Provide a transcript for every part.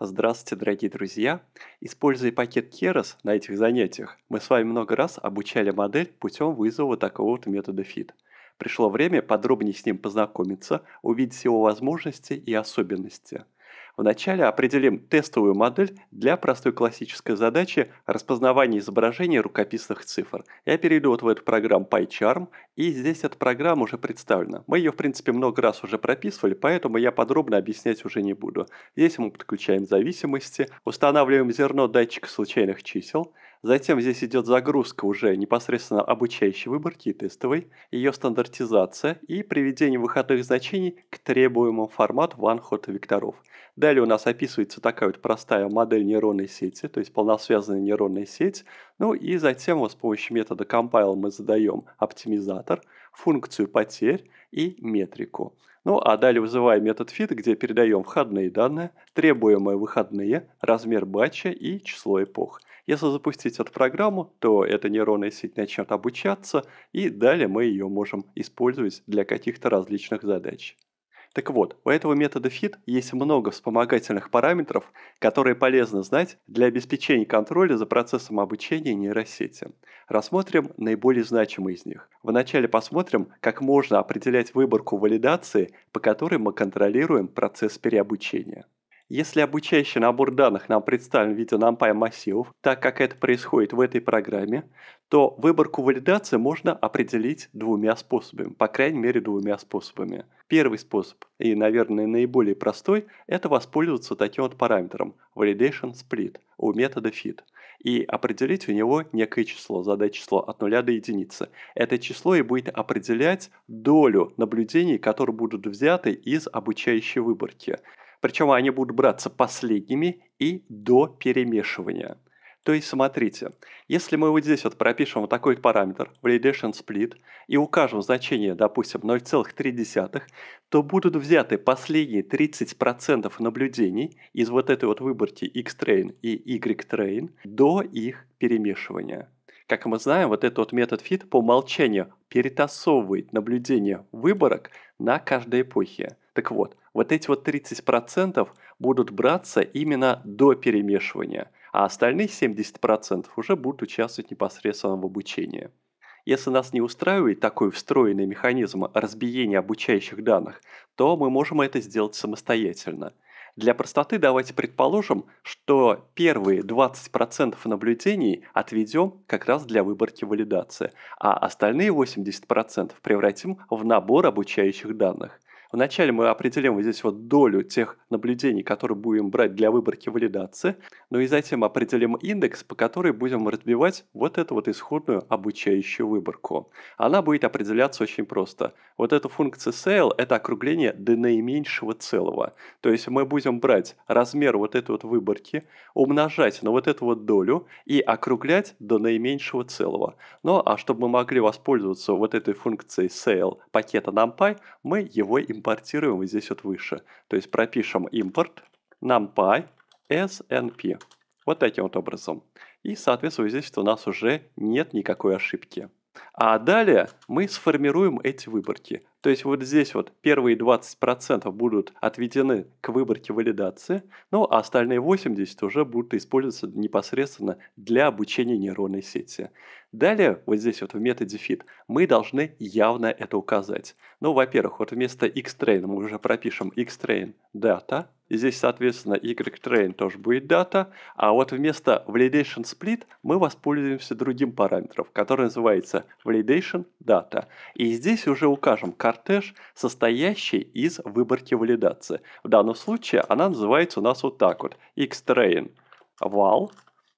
Здравствуйте, дорогие друзья! Используя пакет Keras на этих занятиях, мы с вами много раз обучали модель путем вызова такого вот метода FIT. Пришло время подробнее с ним познакомиться, увидеть его возможности и особенности – Вначале определим тестовую модель для простой классической задачи распознавания изображений рукописных цифр. Я перейду вот в эту программу PyCharm, и здесь эта программа уже представлена. Мы ее, в принципе, много раз уже прописывали, поэтому я подробно объяснять уже не буду. Здесь мы подключаем зависимости, устанавливаем зерно датчика случайных чисел – Затем здесь идет загрузка уже непосредственно обучающей выборки тестовой, ее стандартизация и приведение выходных значений к требуемому формату one-hot векторов. Далее у нас описывается такая вот простая модель нейронной сети, то есть полносвязанная нейронная сеть. Ну и затем вот с помощью метода compile мы задаем оптимизатор, функцию потерь и метрику. Ну а далее вызываем метод fit, где передаем входные данные, требуемые выходные, размер батча и число эпох. Если запустить эту программу, то эта нейронная сеть начнет обучаться, и далее мы ее можем использовать для каких-то различных задач. Так вот, у этого метода FIT есть много вспомогательных параметров, которые полезно знать для обеспечения контроля за процессом обучения нейросети. Рассмотрим наиболее значимые из них. Вначале посмотрим, как можно определять выборку валидации, по которой мы контролируем процесс переобучения. Если обучающий набор данных нам представлен в виде NumPy массивов, так как это происходит в этой программе, то выборку валидации можно определить двумя способами, по крайней мере двумя способами. Первый способ, и, наверное, наиболее простой, это воспользоваться таким вот параметром validation split у метода fit и определить у него некое число, задать число от 0 до единицы. Это число и будет определять долю наблюдений, которые будут взяты из обучающей выборки. Причем они будут браться последними и до перемешивания. То есть смотрите, если мы вот здесь вот пропишем вот такой параметр в relation split и укажем значение, допустим, 0,3, то будут взяты последние 30% наблюдений из вот этой вот выборки x-train и y-train до их перемешивания. Как мы знаем, вот этот вот метод fit по умолчанию перетасовывает наблюдение выборок на каждой эпохе. Так вот, вот эти вот 30% будут браться именно до перемешивания, а остальные 70% уже будут участвовать непосредственно в обучении. Если нас не устраивает такой встроенный механизм разбиения обучающих данных, то мы можем это сделать самостоятельно. Для простоты давайте предположим, что первые 20% наблюдений отведем как раз для выборки валидации, а остальные 80% превратим в набор обучающих данных. Вначале мы определим вот здесь вот долю тех наблюдений, которые будем брать для выборки валидации, ну и затем определим индекс, по которой будем разбивать вот эту вот исходную обучающую выборку. Она будет определяться очень просто. Вот эта функция sale – это округление до наименьшего целого. То есть мы будем брать размер вот этой вот выборки, умножать на вот эту вот долю и округлять до наименьшего целого. Ну а чтобы мы могли воспользоваться вот этой функцией sale пакета NumPy, мы его и импортируем, и здесь вот выше. То есть пропишем импорт numpy snp. Вот таким вот образом. И, соответственно, здесь у нас уже нет никакой ошибки. А далее мы сформируем эти выборки. То есть вот здесь вот первые 20% будут отведены к выборке валидации, ну а остальные 80% уже будут использоваться непосредственно для обучения нейронной сети. Далее, вот здесь вот в методе fit, мы должны явно это указать. Ну, во-первых, вот вместо xtrain мы уже пропишем xtrain data, и Здесь, соответственно, y_train тоже будет data, а вот вместо validation split мы воспользуемся другим параметром, который называется validation data. И здесь уже укажем, кортеж, состоящий из выборки валидации. В данном случае она называется у нас вот так вот. X-Train вал,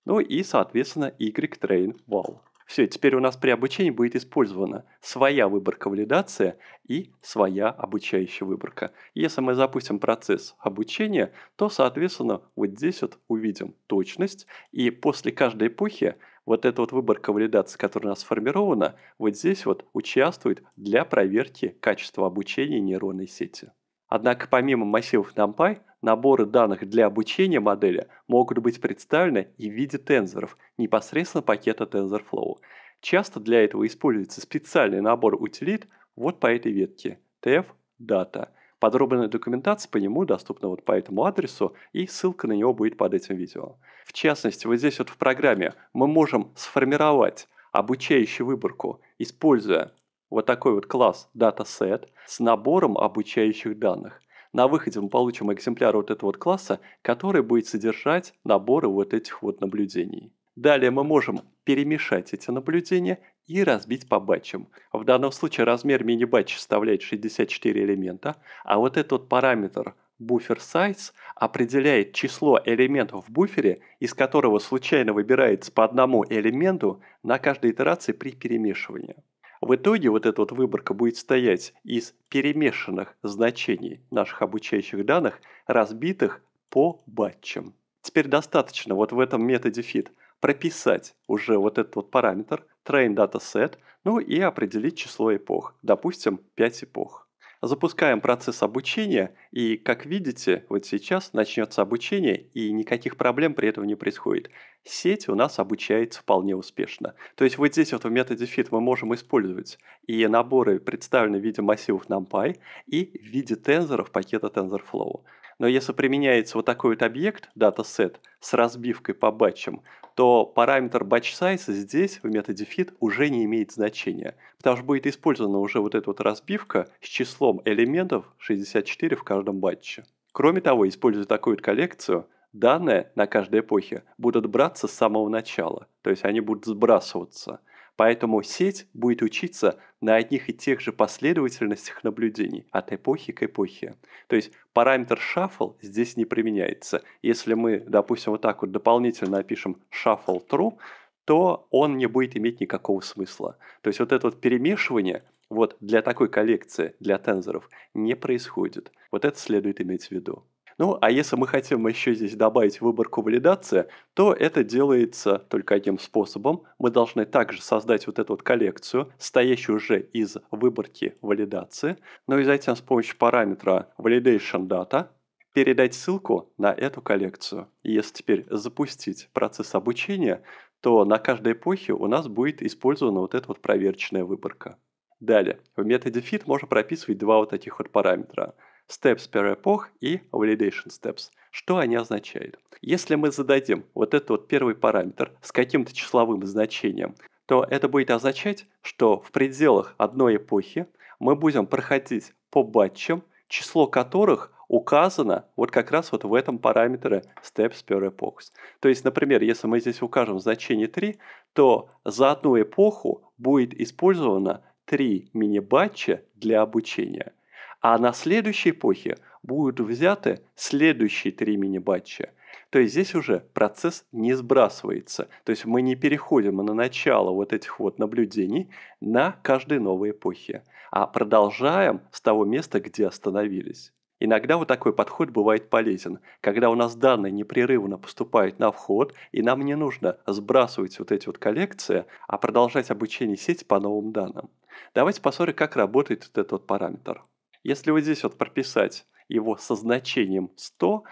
ну и, соответственно, Y-Train вал. Все, теперь у нас при обучении будет использована своя выборка валидации и своя обучающая выборка. Если мы запустим процесс обучения, то, соответственно, вот здесь вот увидим точность, и после каждой эпохи вот эта вот выборка валидации, которая у нас сформирована, вот здесь вот участвует для проверки качества обучения нейронной сети. Однако помимо массивов NumPy, наборы данных для обучения модели могут быть представлены и в виде тензоров, непосредственно пакета TensorFlow. Часто для этого используется специальный набор утилит вот по этой ветке – TF Data – Подробная документация по нему доступна вот по этому адресу, и ссылка на него будет под этим видео. В частности, вот здесь вот в программе мы можем сформировать обучающую выборку, используя вот такой вот класс DataSet с набором обучающих данных. На выходе мы получим экземпляр вот этого вот класса, который будет содержать наборы вот этих вот наблюдений. Далее мы можем перемешать эти наблюдения и разбить по батчам. В данном случае размер мини батч составляет 64 элемента, а вот этот параметр buffer size определяет число элементов в буфере, из которого случайно выбирается по одному элементу на каждой итерации при перемешивании. В итоге вот эта вот выборка будет стоять из перемешанных значений наших обучающих данных, разбитых по батчам. Теперь достаточно вот в этом методе fit прописать уже вот этот вот параметр, train dataset, ну и определить число эпох, допустим, 5 эпох. Запускаем процесс обучения, и, как видите, вот сейчас начнется обучение, и никаких проблем при этом не происходит. Сеть у нас обучается вполне успешно. То есть вот здесь вот в методе fit мы можем использовать и наборы представлены в виде массивов NumPy и в виде тензоров пакета TensorFlow. Но если применяется вот такой вот объект, датасет, с разбивкой по батчам, то параметр batch size здесь в методе fit уже не имеет значения, потому что будет использована уже вот эта вот разбивка с числом элементов 64 в каждом батче. Кроме того, используя такую вот коллекцию, данные на каждой эпохе будут браться с самого начала, то есть они будут сбрасываться – Поэтому сеть будет учиться на одних и тех же последовательностях наблюдений от эпохи к эпохе. То есть параметр shuffle здесь не применяется. Если мы, допустим, вот так вот дополнительно напишем shuffle true, то он не будет иметь никакого смысла. То есть вот это вот перемешивание вот для такой коллекции, для тензоров, не происходит. Вот это следует иметь в виду. Ну, а если мы хотим еще здесь добавить выборку валидации, то это делается только одним способом. Мы должны также создать вот эту вот коллекцию, стоящую уже из выборки валидации. Но ну и затем с помощью параметра validation data передать ссылку на эту коллекцию. И если теперь запустить процесс обучения, то на каждой эпохе у нас будет использована вот эта вот проверочная выборка. Далее, в методе fit можно прописывать два вот таких вот параметра – steps per epoch и validation steps. Что они означают? Если мы зададим вот этот вот первый параметр с каким-то числовым значением, то это будет означать, что в пределах одной эпохи мы будем проходить по батчам, число которых указано вот как раз вот в этом параметре steps per epoch. То есть, например, если мы здесь укажем значение 3, то за одну эпоху будет использовано 3 мини-батча для обучения – а на следующей эпохе будут взяты следующие три мини-батча. То есть здесь уже процесс не сбрасывается. То есть мы не переходим на начало вот этих вот наблюдений на каждой новой эпохе, а продолжаем с того места, где остановились. Иногда вот такой подход бывает полезен, когда у нас данные непрерывно поступают на вход, и нам не нужно сбрасывать вот эти вот коллекции, а продолжать обучение сети по новым данным. Давайте посмотрим, как работает вот этот вот параметр. Если вот здесь вот прописать его со значением 100,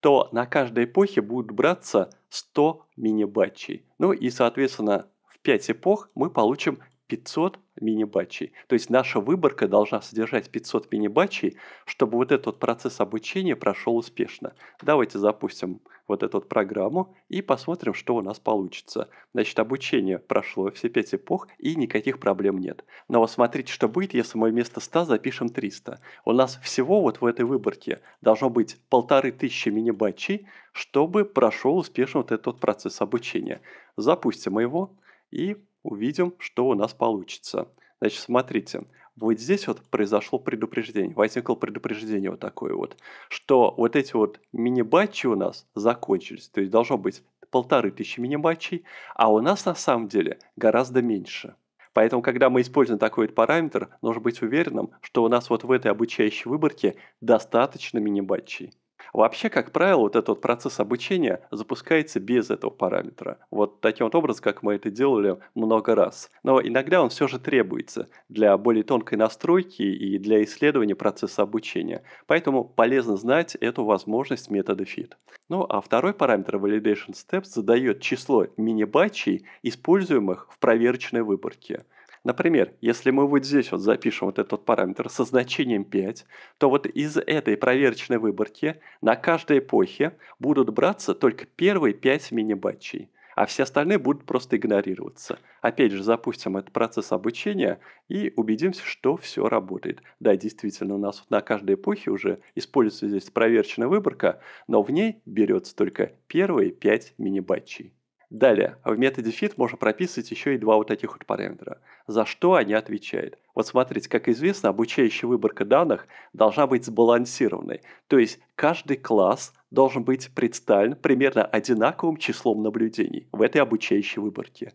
то на каждой эпохе будут браться 100 мини-батчей. Ну и, соответственно, в 5 эпох мы получим 500 мини-батчей. То есть наша выборка должна содержать 500 мини-батчей, чтобы вот этот процесс обучения прошел успешно. Давайте запустим вот эту программу и посмотрим, что у нас получится. Значит, обучение прошло все 5 эпох и никаких проблем нет. Но вот смотрите, что будет, если мы вместо 100 запишем 300. У нас всего вот в этой выборке должно быть полторы тысячи мини-батчей, чтобы прошел успешно вот этот процесс обучения. Запустим его и Увидим, что у нас получится. Значит, смотрите, вот здесь вот произошло предупреждение, возникло предупреждение вот такое вот, что вот эти вот мини-батчи у нас закончились, то есть должно быть полторы тысячи мини-батчей, а у нас на самом деле гораздо меньше. Поэтому, когда мы используем такой вот параметр, нужно быть уверенным, что у нас вот в этой обучающей выборке достаточно мини-батчей. Вообще, как правило, вот этот процесс обучения запускается без этого параметра. Вот таким вот образом, как мы это делали много раз. Но иногда он все же требуется для более тонкой настройки и для исследования процесса обучения. Поэтому полезно знать эту возможность метода fit. Ну а второй параметр validation steps задает число мини-батчей, используемых в проверочной выборке. Например, если мы вот здесь вот запишем вот этот параметр со значением 5, то вот из этой проверочной выборки на каждой эпохе будут браться только первые 5 мини-батчей, а все остальные будут просто игнорироваться. Опять же, запустим этот процесс обучения и убедимся, что все работает. Да, действительно, у нас вот на каждой эпохе уже используется здесь проверочная выборка, но в ней берется только первые 5 мини-батчей. Далее, в методе fit можно прописывать еще и два вот этих вот параметра. За что они отвечают. Вот смотрите, как известно, обучающая выборка данных должна быть сбалансированной. То есть каждый класс должен быть представлен примерно одинаковым числом наблюдений в этой обучающей выборке.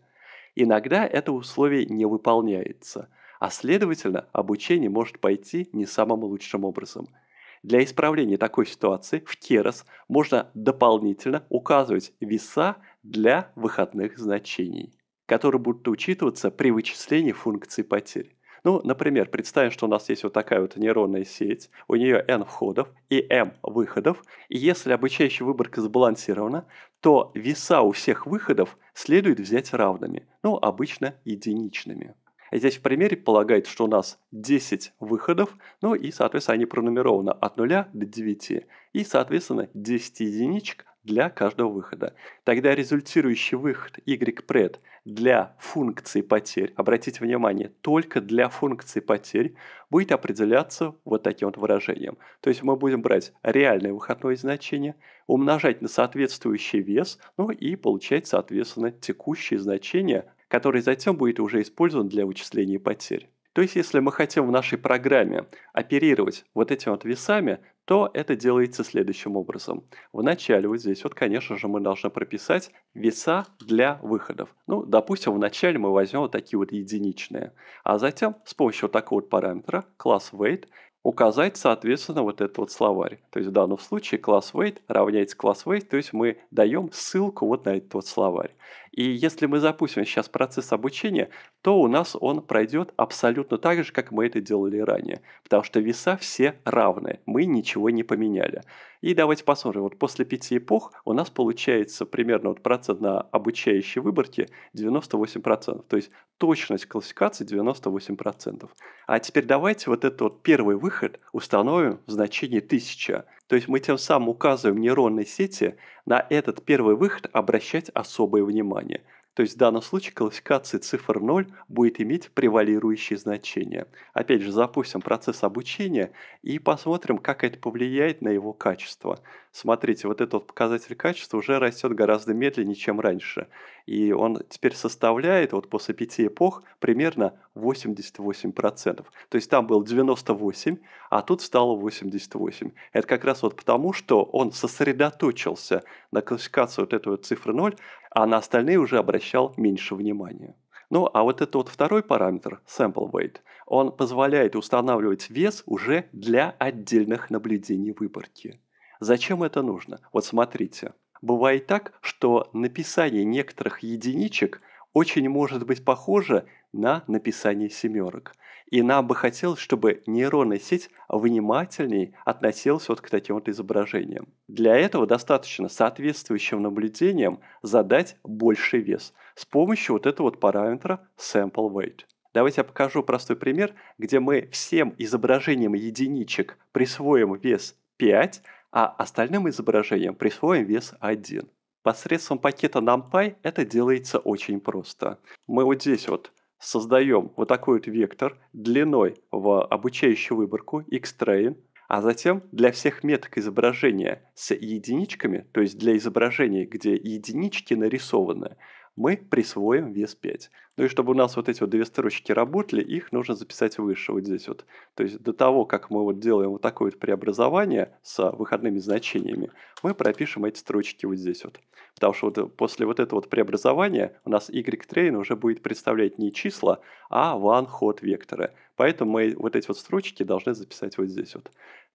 Иногда это условие не выполняется, а следовательно, обучение может пойти не самым лучшим образом – для исправления такой ситуации в keras можно дополнительно указывать веса для выходных значений, которые будут учитываться при вычислении функции потерь. Ну, например, представим, что у нас есть вот такая вот нейронная сеть, у нее n входов и m выходов, и если обучающая выборка сбалансирована, то веса у всех выходов следует взять равными, ну, обычно единичными. Здесь в примере полагает, что у нас 10 выходов, ну и, соответственно, они пронумерованы от 0 до 9. И, соответственно, 10 единичек для каждого выхода. Тогда результирующий выход ypred для функции потерь, обратите внимание, только для функции потерь будет определяться вот таким вот выражением. То есть мы будем брать реальное выходное значение, умножать на соответствующий вес, ну и получать, соответственно, текущее значение, которое затем будет уже использовано для вычисления потерь. То есть, если мы хотим в нашей программе оперировать вот этими вот весами, то это делается следующим образом. Вначале вот здесь вот, конечно же, мы должны прописать веса для выходов. Ну, допустим, вначале мы возьмем вот такие вот единичные, а затем с помощью вот такого вот параметра класс weight указать, соответственно, вот этот вот словарь. То есть в данном случае класс weight равняется класс weight, то есть мы даем ссылку вот на этот вот словарь. И если мы запустим сейчас процесс обучения, то у нас он пройдет абсолютно так же, как мы это делали ранее. Потому что веса все равны, мы ничего не поменяли. И давайте посмотрим, вот после пяти эпох у нас получается примерно вот процент на обучающей выборке 98%. То есть точность классификации 98%. А теперь давайте вот этот вот первый выход установим в значении 1000. То есть мы тем самым указываем нейронной сети на этот первый выход обращать особое внимание. То есть в данном случае классификация цифр 0 будет иметь превалирующее значение. Опять же, запустим процесс обучения и посмотрим, как это повлияет на его качество. Смотрите, вот этот показатель качества уже растет гораздо медленнее, чем раньше. И он теперь составляет вот после пяти эпох примерно 88%. То есть там был 98, а тут стало 88. Это как раз вот потому, что он сосредоточился на классификации вот этого цифры 0, а на остальные уже обращал меньше внимания. Ну, а вот этот вот второй параметр, sample weight, он позволяет устанавливать вес уже для отдельных наблюдений выборки. Зачем это нужно? Вот смотрите. Бывает так, что написание некоторых единичек – очень может быть похоже на написание семерок. И нам бы хотелось, чтобы нейронная сеть внимательнее относилась вот к таким вот изображениям. Для этого достаточно соответствующим наблюдениям задать больший вес с помощью вот этого вот параметра sample weight. Давайте я покажу простой пример, где мы всем изображениям единичек присвоим вес 5, а остальным изображениям присвоим вес 1. Посредством пакета NumPy это делается очень просто. Мы вот здесь вот создаем вот такой вот вектор длиной в обучающую выборку xtrain, а затем для всех меток изображения с единичками, то есть для изображений, где единички нарисованы, мы присвоим вес 5. Ну и чтобы у нас вот эти вот две строчки работали, их нужно записать выше, вот здесь вот. То есть до того, как мы вот делаем вот такое вот преобразование с выходными значениями, мы пропишем эти строчки вот здесь вот. Потому что вот после вот этого вот преобразования у нас y-train уже будет представлять не числа, а one ход вектора. Поэтому мы вот эти вот строчки должны записать вот здесь вот.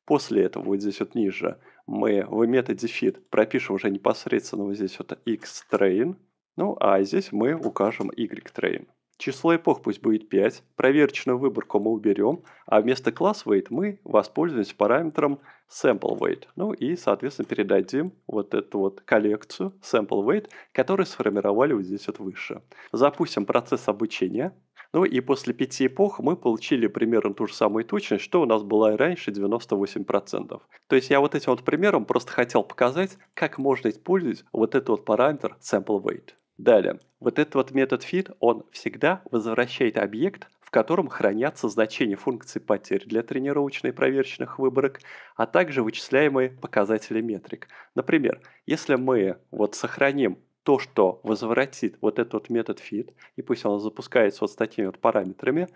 После этого вот здесь вот ниже мы в методе fit пропишем уже непосредственно вот здесь вот x-train, ну а здесь мы укажем y-train. Число эпох пусть будет 5, проверочную выборку мы уберем, а вместо класс weight мы воспользуемся параметром sample weight. Ну и, соответственно, передадим вот эту вот коллекцию sample weight, которую сформировали вот здесь вот выше. Запустим процесс обучения. Ну и после 5 эпох мы получили примерно ту же самую точность, что у нас была и раньше 98%. То есть я вот этим вот примером просто хотел показать, как можно использовать вот этот вот параметр sample weight. Далее. Вот этот вот метод fit, он всегда возвращает объект, в котором хранятся значения функции потерь для тренировочной и проверочных выборок, а также вычисляемые показатели метрик. Например, если мы вот сохраним то, что возвратит вот этот вот метод fit, и пусть он запускается вот с такими вот параметрами,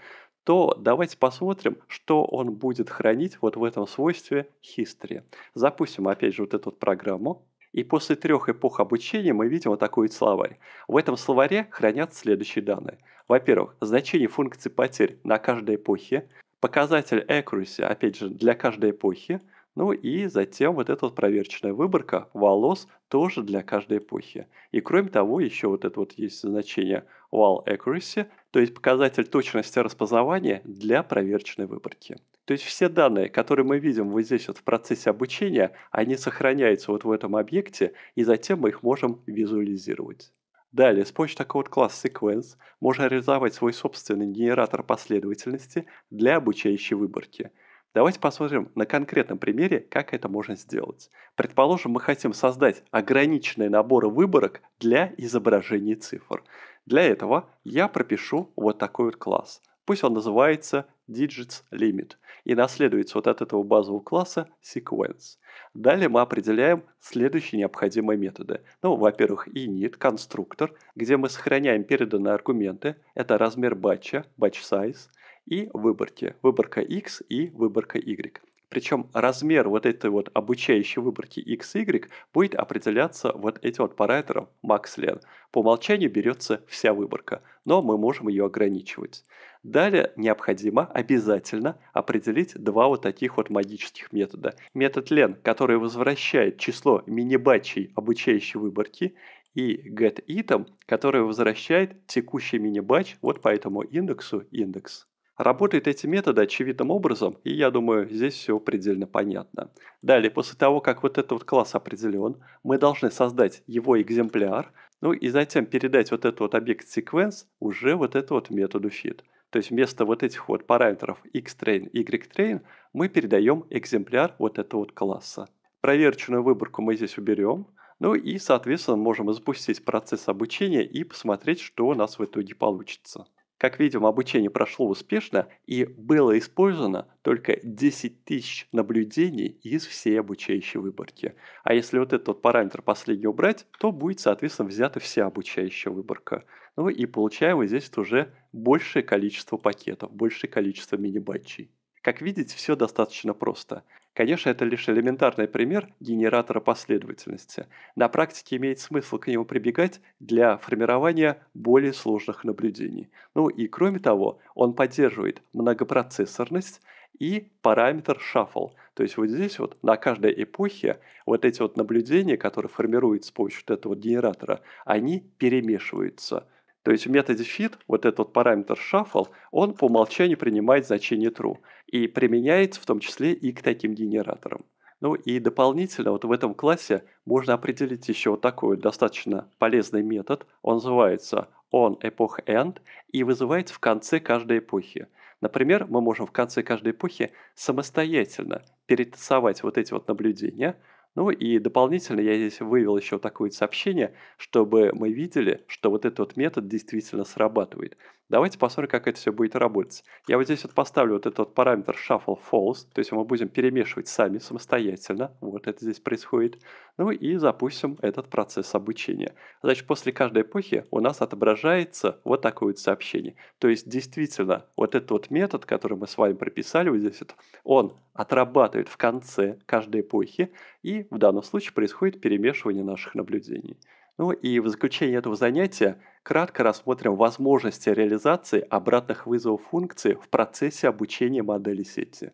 то давайте посмотрим, что он будет хранить вот в этом свойстве history. Запустим опять же вот эту вот программу. И после трех эпох обучения мы видим вот такой словарь. В этом словаре хранятся следующие данные. Во-первых, значение функции потерь на каждой эпохе, показатель accuracy, опять же, для каждой эпохи, ну и затем вот эта вот проверочная выборка волос тоже для каждой эпохи. И кроме того, еще вот это вот есть значение wall accuracy, то есть показатель точности распознавания для проверочной выборки. То есть все данные, которые мы видим вот здесь вот в процессе обучения, они сохраняются вот в этом объекте, и затем мы их можем визуализировать. Далее, с помощью такого вот класса Sequence можно реализовать свой собственный генератор последовательности для обучающей выборки. Давайте посмотрим на конкретном примере, как это можно сделать. Предположим, мы хотим создать ограниченные наборы выборок для изображений цифр. Для этого я пропишу вот такой вот класс. Пусть он называется digits limit и наследуется вот от этого базового класса sequence. Далее мы определяем следующие необходимые методы. Ну, во-первых, init, конструктор, где мы сохраняем переданные аргументы. Это размер батча, batch size, и выборки, выборка x и выборка y. Причем размер вот этой вот обучающей выборки x, y будет определяться вот этим вот параметром max_len. По умолчанию берется вся выборка, но мы можем ее ограничивать. Далее необходимо обязательно определить два вот таких вот магических метода. Метод len, который возвращает число мини-батчей обучающей выборки, и getItem, который возвращает текущий мини-батч вот по этому индексу индекс. Работают эти методы очевидным образом, и я думаю, здесь все предельно понятно. Далее, после того, как вот этот вот класс определен, мы должны создать его экземпляр, ну и затем передать вот этот вот объект sequence уже вот эту вот методу fit. То есть вместо вот этих вот параметров xtrain, ytrain мы передаем экземпляр вот этого вот класса. Проверочную выборку мы здесь уберем, ну и, соответственно, можем запустить процесс обучения и посмотреть, что у нас в итоге получится. Как видим, обучение прошло успешно и было использовано только 10 тысяч наблюдений из всей обучающей выборки. А если вот этот вот параметр последний убрать, то будет, соответственно, взята вся обучающая выборка. Ну и получаем вот здесь уже большее количество пакетов, большее количество мини-батчей. Как видите, все достаточно просто. Конечно, это лишь элементарный пример генератора последовательности. На практике имеет смысл к нему прибегать для формирования более сложных наблюдений. Ну и кроме того, он поддерживает многопроцессорность и параметр shuffle. То есть вот здесь вот на каждой эпохе вот эти вот наблюдения, которые формируются с помощью вот этого генератора, они перемешиваются – то есть в методе fit вот этот параметр shuffle, он по умолчанию принимает значение true и применяется в том числе и к таким генераторам. Ну и дополнительно вот в этом классе можно определить еще вот такой достаточно полезный метод. Он называется on epoch end и вызывается в конце каждой эпохи. Например, мы можем в конце каждой эпохи самостоятельно перетасовать вот эти вот наблюдения – ну и дополнительно я здесь вывел еще такое сообщение, чтобы мы видели, что вот этот метод действительно срабатывает. Давайте посмотрим, как это все будет работать. Я вот здесь вот поставлю вот этот вот параметр shuffle false, то есть мы будем перемешивать сами самостоятельно. Вот это здесь происходит. Ну и запустим этот процесс обучения. Значит, после каждой эпохи у нас отображается вот такое вот сообщение. То есть действительно вот этот вот метод, который мы с вами прописали вот здесь, вот, он отрабатывает в конце каждой эпохи и в данном случае происходит перемешивание наших наблюдений. Ну и в заключение этого занятия кратко рассмотрим возможности реализации обратных вызовов функции в процессе обучения модели сети.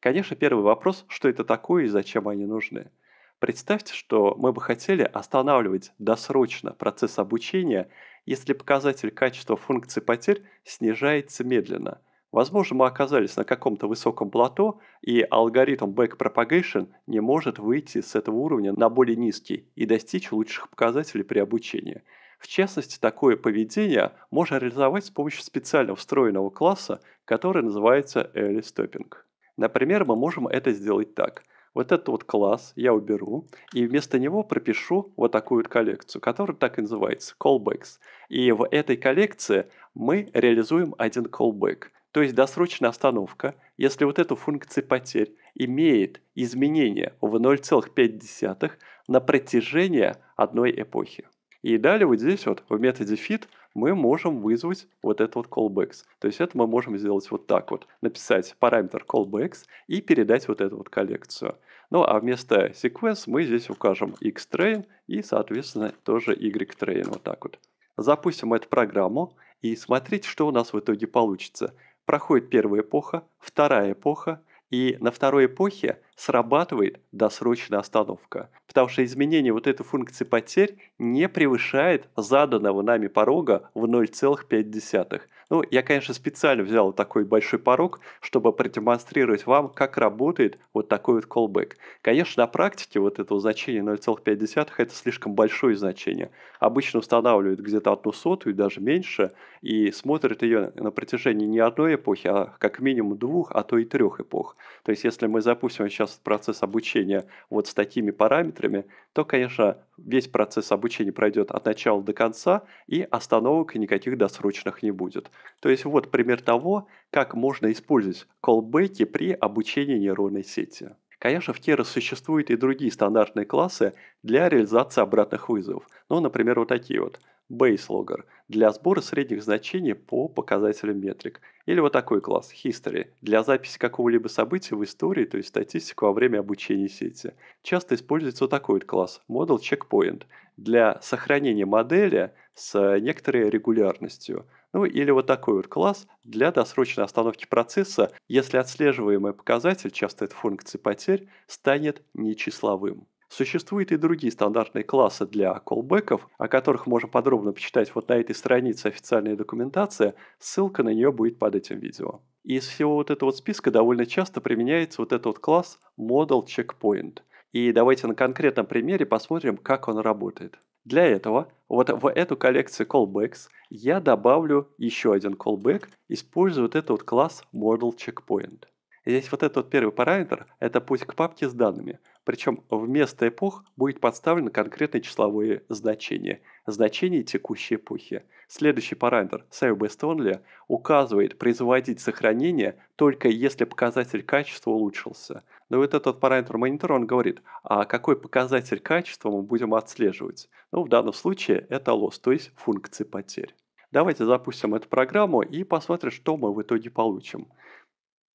Конечно, первый вопрос, что это такое и зачем они нужны. Представьте, что мы бы хотели останавливать досрочно процесс обучения, если показатель качества функции потерь снижается медленно – Возможно, мы оказались на каком-то высоком плато, и алгоритм backpropagation не может выйти с этого уровня на более низкий и достичь лучших показателей при обучении. В частности, такое поведение можно реализовать с помощью специально встроенного класса, который называется early stopping. Например, мы можем это сделать так. Вот этот вот класс я уберу, и вместо него пропишу вот такую вот коллекцию, которая так и называется – callbacks. И в этой коллекции мы реализуем один callback – то есть досрочная остановка, если вот эту функцию потерь, имеет изменение в 0,5 на протяжении одной эпохи. И далее вот здесь вот в методе fit мы можем вызвать вот этот вот callbacks. То есть это мы можем сделать вот так вот. Написать параметр callbacks и передать вот эту вот коллекцию. Ну а вместо sequence мы здесь укажем xtrain и соответственно тоже ytrain вот так вот. Запустим эту программу и смотрите, что у нас в итоге получится проходит первая эпоха, вторая эпоха, и на второй эпохе срабатывает досрочная остановка, потому что изменение вот этой функции потерь не превышает заданного нами порога в 0,5. Ну, я, конечно, специально взял такой большой порог, чтобы продемонстрировать вам, как работает вот такой вот callback. Конечно, на практике вот этого значения 0,5 это слишком большое значение. Обычно устанавливают где-то одну сотую, даже меньше, и смотрят ее на протяжении не одной эпохи, а как минимум двух, а то и трех эпох. То есть, если мы запустим сейчас процесс обучения вот с такими параметрами, то, конечно, весь процесс обучения пройдет от начала до конца, и остановок и никаких досрочных не будет. То есть вот пример того, как можно использовать колбеки при обучении нейронной сети. Конечно, в Keras существуют и другие стандартные классы для реализации обратных вызовов. Ну, например, вот такие вот. Baselogger для сбора средних значений по показателю метрик. Или вот такой класс History для записи какого-либо события в истории, то есть статистику во время обучения сети. Часто используется вот такой вот класс Model Checkpoint для сохранения модели с некоторой регулярностью. Ну или вот такой вот класс для досрочной остановки процесса, если отслеживаемый показатель, часто это функции потерь, станет нечисловым. Существуют и другие стандартные классы для колбеков, о которых можно подробно почитать вот на этой странице официальная документация. ссылка на нее будет под этим видео. из всего вот этого списка довольно часто применяется вот этот вот класс Model Checkpoint. И давайте на конкретном примере посмотрим, как он работает. Для этого вот в эту коллекцию callbacks я добавлю еще один callback, используя вот этот вот класс Model Checkpoint. Здесь вот этот вот первый параметр – это путь к папке с данными причем вместо эпох будет подставлено конкретное числовое значение, значение текущей эпохи. Следующий параметр Save Best Only указывает производить сохранение только если показатель качества улучшился. Но вот этот параметр монитора, он говорит, а какой показатель качества мы будем отслеживать. Ну, в данном случае это loss, то есть функции потерь. Давайте запустим эту программу и посмотрим, что мы в итоге получим.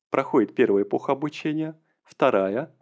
Проходит первая эпоха обучения, вторая,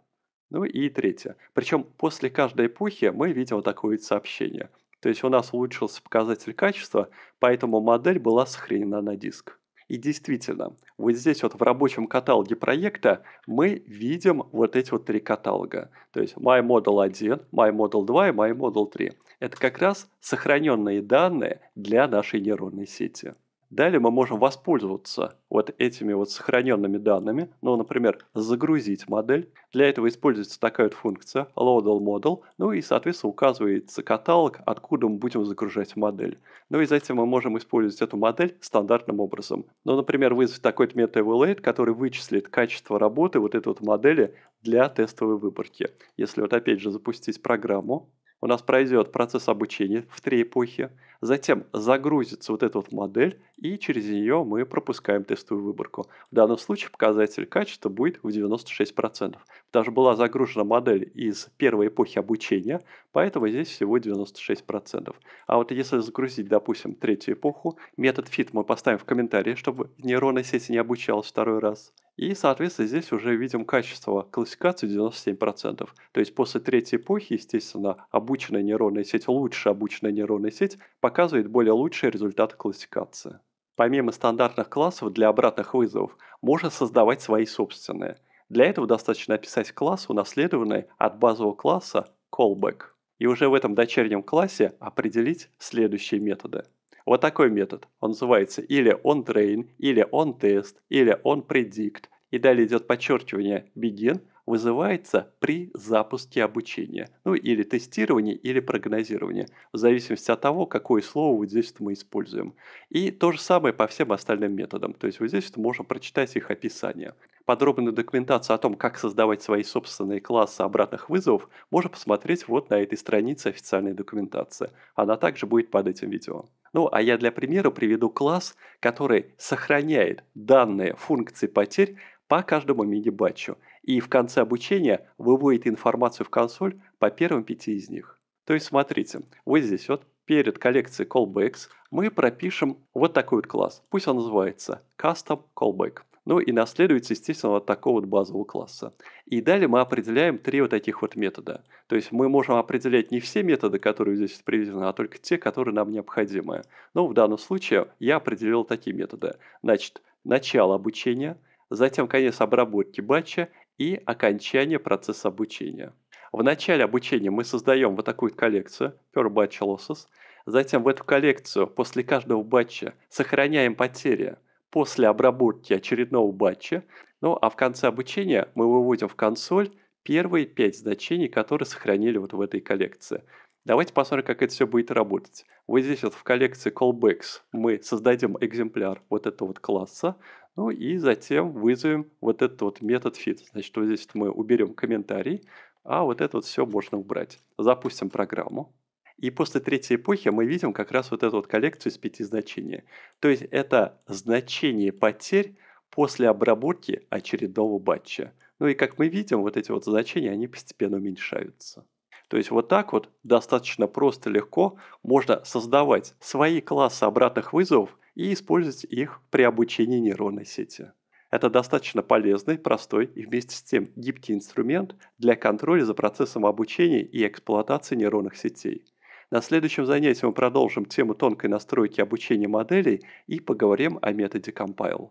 ну и третье. Причем после каждой эпохи мы видим вот такое сообщение. То есть у нас улучшился показатель качества, поэтому модель была сохранена на диск. И действительно, вот здесь вот в рабочем каталоге проекта мы видим вот эти вот три каталога. То есть My Model 1, My Model 2 и My Model 3. Это как раз сохраненные данные для нашей нейронной сети. Далее мы можем воспользоваться вот этими вот сохраненными данными, ну, например, загрузить модель. Для этого используется такая вот функция loadal model, ну и, соответственно, указывается каталог, откуда мы будем загружать модель. Ну и затем мы можем использовать эту модель стандартным образом. Ну, например, вызвать такой-то meta-evaluate, который вычислит качество работы вот этой вот модели для тестовой выборки. Если вот опять же запустить программу, у нас пройдет процесс обучения в три эпохи. Затем загрузится вот эта вот модель, и через нее мы пропускаем тестовую выборку. В данном случае показатель качества будет в 96%. Даже была загружена модель из первой эпохи обучения, поэтому здесь всего 96%. А вот если загрузить, допустим, третью эпоху, метод fit мы поставим в комментарии, чтобы нейронная сеть не обучалась второй раз. И, соответственно, здесь уже видим качество классификации 97%. То есть после третьей эпохи, естественно, обученная нейронная сеть, лучше обученная нейронная сеть, по показывает более лучшие результаты классификации. Помимо стандартных классов для обратных вызовов, можно создавать свои собственные. Для этого достаточно описать класс, унаследованный от базового класса callback. И уже в этом дочернем классе определить следующие методы. Вот такой метод. Он называется или onTrain, или onTest, или onPredict. И далее идет подчеркивание begin, вызывается при запуске обучения, ну или тестирования, или прогнозирования, в зависимости от того, какое слово вот здесь мы используем. И то же самое по всем остальным методам, то есть вот здесь можно прочитать их описание. Подробную документацию о том, как создавать свои собственные классы обратных вызовов, можно посмотреть вот на этой странице официальной документации. Она также будет под этим видео. Ну, а я для примера приведу класс, который сохраняет данные функции потерь по каждому мини-батчу – и в конце обучения выводит информацию в консоль по первым пяти из них. То есть смотрите, вот здесь вот перед коллекцией callbacks мы пропишем вот такой вот класс. Пусть он называется custom callback. Ну и наследуется, естественно, от такого вот базового класса. И далее мы определяем три вот таких вот метода. То есть мы можем определять не все методы, которые здесь приведены, а только те, которые нам необходимы. Но в данном случае я определил такие методы. Значит, начало обучения, затем конец обработки батча и окончание процесса обучения. В начале обучения мы создаем вот такую коллекцию per batch losses, затем в эту коллекцию после каждого батча сохраняем потери после обработки очередного батча, ну а в конце обучения мы выводим в консоль первые пять значений, которые сохранили вот в этой коллекции. Давайте посмотрим, как это все будет работать. Вот здесь вот в коллекции callbacks мы создадим экземпляр вот этого вот класса, ну и затем вызовем вот этот вот метод fit. Значит, вот здесь мы уберем комментарий, а вот это вот все можно убрать. Запустим программу. И после третьей эпохи мы видим как раз вот эту вот коллекцию из пяти значений. То есть это значение потерь после обработки очередного батча. Ну и как мы видим, вот эти вот значения, они постепенно уменьшаются. То есть вот так вот достаточно просто легко можно создавать свои классы обратных вызовов и использовать их при обучении нейронной сети. Это достаточно полезный, простой и вместе с тем гибкий инструмент для контроля за процессом обучения и эксплуатации нейронных сетей. На следующем занятии мы продолжим тему тонкой настройки обучения моделей и поговорим о методе Compile.